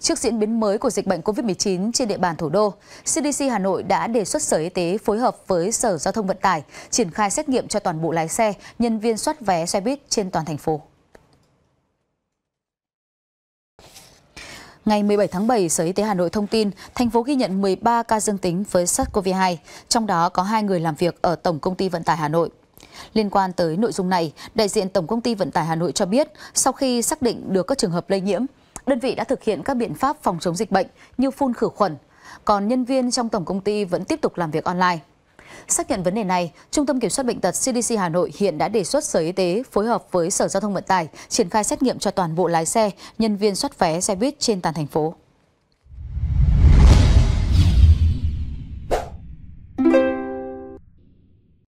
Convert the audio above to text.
trước diễn biến mới của dịch bệnh COVID-19 trên địa bàn thủ đô, CDC Hà Nội đã đề xuất Sở Y tế phối hợp với Sở Giao thông Vận tải triển khai xét nghiệm cho toàn bộ lái xe, nhân viên soát vé xe buýt trên toàn thành phố. Ngày 17 tháng 7, Sở Y tế Hà Nội thông tin thành phố ghi nhận 13 ca dương tính với SARS-CoV-2, trong đó có 2 người làm việc ở Tổng Công ty Vận tải Hà Nội. Liên quan tới nội dung này, đại diện Tổng Công ty Vận tải Hà Nội cho biết, sau khi xác định được các trường hợp lây nhiễm, Đơn vị đã thực hiện các biện pháp phòng chống dịch bệnh như phun khử khuẩn, còn nhân viên trong tổng công ty vẫn tiếp tục làm việc online. Xác nhận vấn đề này, Trung tâm Kiểm soát Bệnh tật CDC Hà Nội hiện đã đề xuất Sở Y tế phối hợp với Sở Giao thông Vận tải triển khai xét nghiệm cho toàn bộ lái xe, nhân viên soát vé xe buýt trên toàn thành phố.